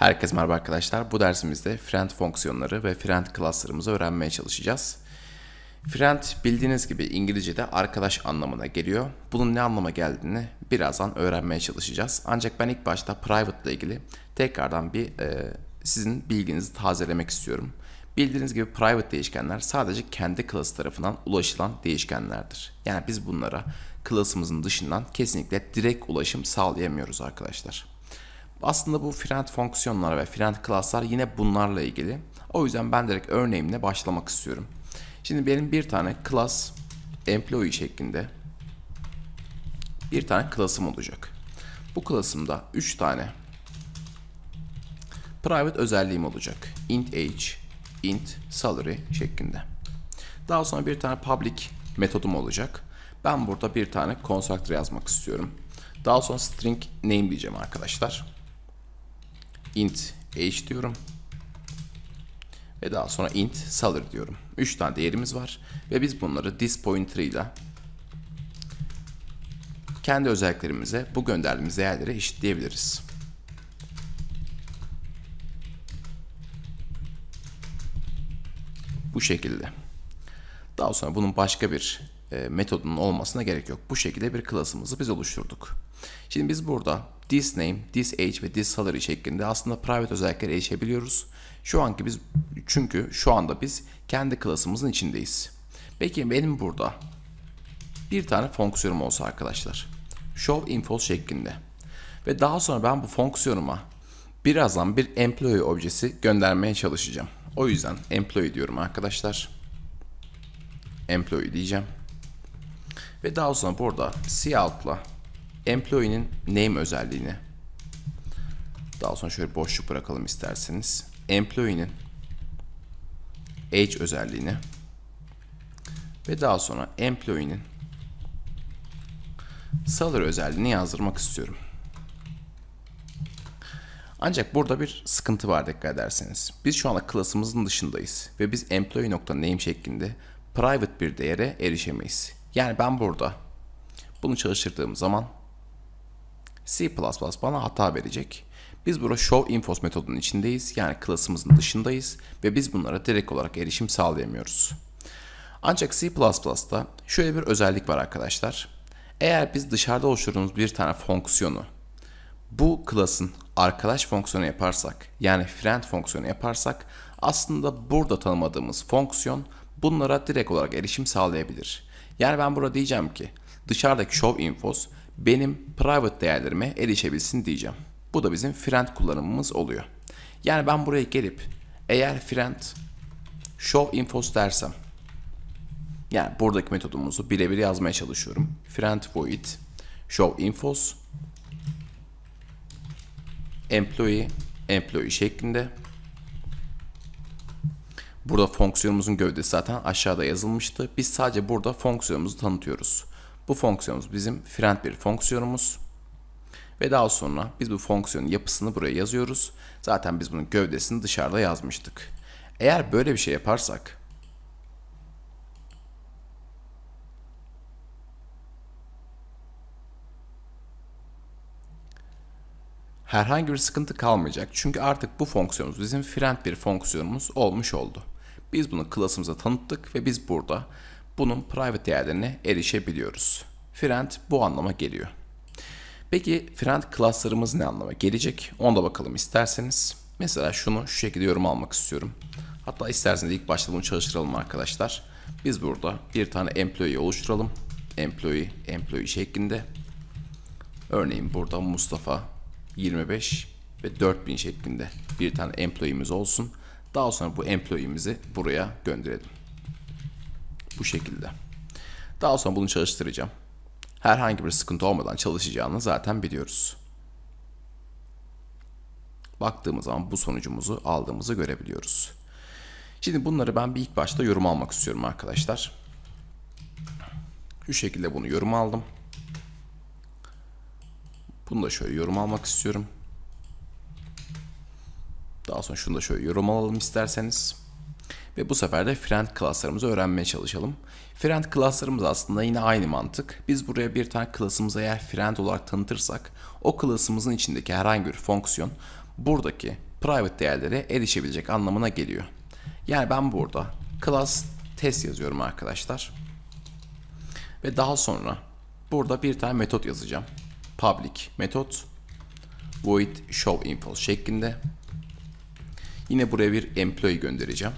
Herkese merhaba arkadaşlar. Bu dersimizde friend fonksiyonları ve friend class'larımızı öğrenmeye çalışacağız. Friend bildiğiniz gibi İngilizce'de arkadaş anlamına geliyor. Bunun ne anlama geldiğini birazdan öğrenmeye çalışacağız. Ancak ben ilk başta private ile ilgili tekrardan bir e, sizin bilginizi tazelemek istiyorum. Bildiğiniz gibi private değişkenler sadece kendi class tarafından ulaşılan değişkenlerdir. Yani biz bunlara class'ımızın dışından kesinlikle direkt ulaşım sağlayamıyoruz arkadaşlar. Aslında bu friend fonksiyonlar ve friend klaslar yine bunlarla ilgili. O yüzden ben direkt örneğimle başlamak istiyorum. Şimdi benim bir tane class employee şeklinde bir tane class'ım olacak. Bu class'ımda 3 tane private özelliğim olacak. int age, int salary şeklinde. Daha sonra bir tane public metodum olacak. Ben burada bir tane constructor yazmak istiyorum. Daha sonra string name diyeceğim arkadaşlar int age diyorum. Ve daha sonra int salır diyorum. 3 tane değerimiz var. Ve biz bunları this pointer ile kendi özelliklerimize bu gönderdiğimiz değerlere eşitleyebiliriz. Bu şekilde. Daha sonra bunun başka bir e, metodunun olmasına gerek yok. Bu şekilde bir klasımızı biz oluşturduk. Şimdi biz burada this name, this age ve this salary şeklinde aslında private özelliklere erişebiliyoruz. Şu anki biz çünkü şu anda biz kendi klasımızın içindeyiz. Peki benim burada bir tane fonksiyonum olsa arkadaşlar. Show info şeklinde. Ve daha sonra ben bu fonksiyonuma birazdan bir employee objesi göndermeye çalışacağım. O yüzden employee diyorum arkadaşlar. Employee diyeceğim. Ve daha sonra burada cout'la employee'nin name özelliğini daha sonra şöyle boşluk bırakalım isterseniz. Employee'nin age özelliğini ve daha sonra employee'nin salary özelliğini yazdırmak istiyorum. Ancak burada bir sıkıntı var dikkat ederseniz. Biz şu anda klasımızın dışındayız ve biz employee.name şeklinde private bir değere erişemeyiz. Yani ben burada bunu çalıştırdığım zaman C++ bana hata verecek. Biz burada show infos metodunun içindeyiz. Yani klasımızın dışındayız ve biz bunlara direkt olarak erişim sağlayamıyoruz. Ancak C++'da şöyle bir özellik var arkadaşlar. Eğer biz dışarıda oluşturduğumuz bir tane fonksiyonu bu klasın arkadaş fonksiyonu yaparsak yani friend fonksiyonu yaparsak aslında burada tanımadığımız fonksiyon bunlara direkt olarak erişim sağlayabilir. Yani ben burada diyeceğim ki dışarıdaki show infos benim private değerlerime erişebilsin diyeceğim. Bu da bizim friend kullanımımız oluyor. Yani ben buraya gelip eğer friend show infos dersem yani buradaki metodumuzu birebir yazmaya çalışıyorum. Friend void show infos employee employee şeklinde Burada fonksiyonumuzun gövdesi zaten aşağıda yazılmıştı. Biz sadece burada fonksiyonumuzu tanıtıyoruz. Bu fonksiyonumuz bizim friend bir fonksiyonumuz. Ve daha sonra biz bu fonksiyonun yapısını buraya yazıyoruz. Zaten biz bunun gövdesini dışarıda yazmıştık. Eğer böyle bir şey yaparsak herhangi bir sıkıntı kalmayacak. Çünkü artık bu fonksiyonumuz bizim friend bir fonksiyonumuz olmuş oldu. Biz bunu klasımıza tanıttık ve biz burada bunun private değerlerine erişebiliyoruz. Friend bu anlama geliyor. Peki friend class'larımız ne anlama gelecek? Onu da bakalım isterseniz. Mesela şunu şu şekilde yorum almak istiyorum. Hatta isterseniz ilk başta bunu çalıştıralım arkadaşlar. Biz burada bir tane employee oluşturalım. Employee, employee şeklinde. Örneğin burada Mustafa 25 ve 4000 şeklinde bir tane employee'miz olsun. Daha sonra bu employee'mizi buraya gönderelim bu şekilde. Daha sonra bunu çalıştıracağım. Herhangi bir sıkıntı olmadan çalışacağını zaten biliyoruz. Baktığımız zaman bu sonucumuzu aldığımızı görebiliyoruz. Şimdi bunları ben bir ilk başta yorum almak istiyorum arkadaşlar. Şu şekilde bunu yorum aldım. Bunu da şöyle yorum almak istiyorum. Daha sonra şunu da şöyle yorum alalım isterseniz ve bu sefer de friend classlarımızı öğrenmeye çalışalım. Friend classlarımız aslında yine aynı mantık. Biz buraya bir tane class'ımızı eğer friend olarak tanıtırsak o class'ımızın içindeki herhangi bir fonksiyon buradaki private değerlere erişebilecek anlamına geliyor. Yani ben burada class test yazıyorum arkadaşlar. Ve daha sonra burada bir tane metot yazacağım. Public metot void show info şeklinde. Yine buraya bir employee göndereceğim.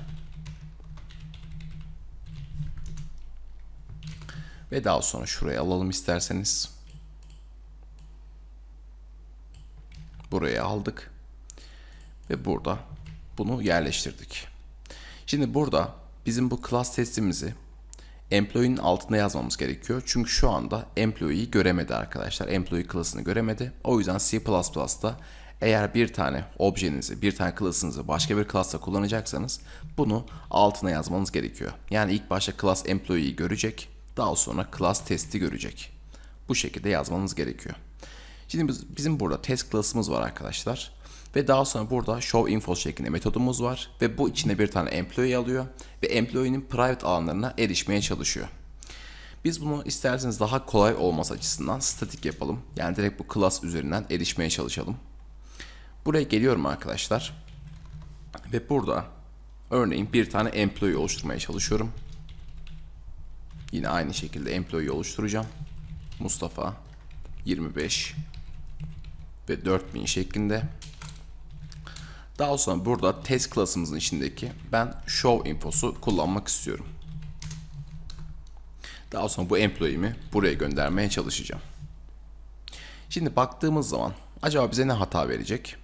Ve daha sonra şuraya alalım isterseniz. Buraya aldık. Ve burada bunu yerleştirdik. Şimdi burada bizim bu class testimizi employee'nin altında yazmamız gerekiyor. Çünkü şu anda employee'yi göremedi arkadaşlar. Employee class'ını göremedi. O yüzden C++'da eğer bir tane objenizi, bir tane class'ınızı başka bir class'ta kullanacaksanız bunu altına yazmanız gerekiyor. Yani ilk başta class employee'yi görecek. Daha sonra class testi görecek. Bu şekilde yazmanız gerekiyor. Şimdi biz, bizim burada test class'ımız var arkadaşlar. Ve daha sonra burada show info şeklinde metodumuz var. Ve bu içine bir tane employee alıyor. Ve employee'nin private alanlarına erişmeye çalışıyor. Biz bunu isterseniz daha kolay olması açısından statik yapalım. Yani direkt bu class üzerinden erişmeye çalışalım. Buraya geliyorum arkadaşlar. Ve burada örneğin bir tane employee oluşturmaya çalışıyorum. Yine aynı şekilde employee oluşturacağım. Mustafa 25 ve 4000 şeklinde. Daha sonra burada test klasımızın içindeki ben show infosu kullanmak istiyorum. Daha sonra bu employee'mi buraya göndermeye çalışacağım. Şimdi baktığımız zaman acaba bize ne hata verecek?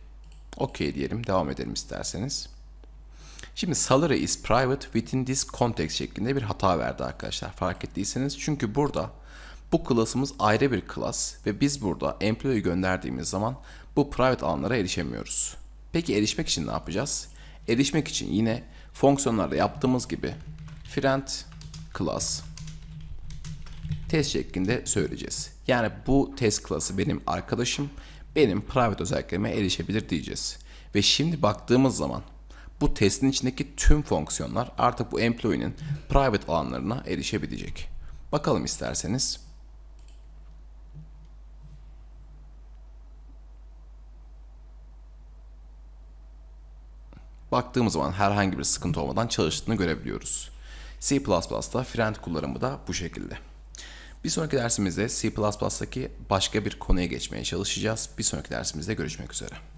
Okey diyelim devam edelim isterseniz. Şimdi salary is private within this context şeklinde bir hata verdi arkadaşlar fark ettiyseniz. Çünkü burada bu klasımız ayrı bir klas ve biz burada employee gönderdiğimiz zaman bu private alanlara erişemiyoruz. Peki erişmek için ne yapacağız? Erişmek için yine fonksiyonlarda yaptığımız gibi friend class test şeklinde söyleyeceğiz. Yani bu test klası benim arkadaşım benim private özelliklerime erişebilir diyeceğiz. Ve şimdi baktığımız zaman bu testin içindeki tüm fonksiyonlar artık bu employee'nin private alanlarına erişebilecek. Bakalım isterseniz. Baktığımız zaman herhangi bir sıkıntı olmadan çalıştığını görebiliyoruz. C++'da friend kullanımı da bu şekilde. Bir sonraki dersimizde C++'daki başka bir konuya geçmeye çalışacağız. Bir sonraki dersimizde görüşmek üzere.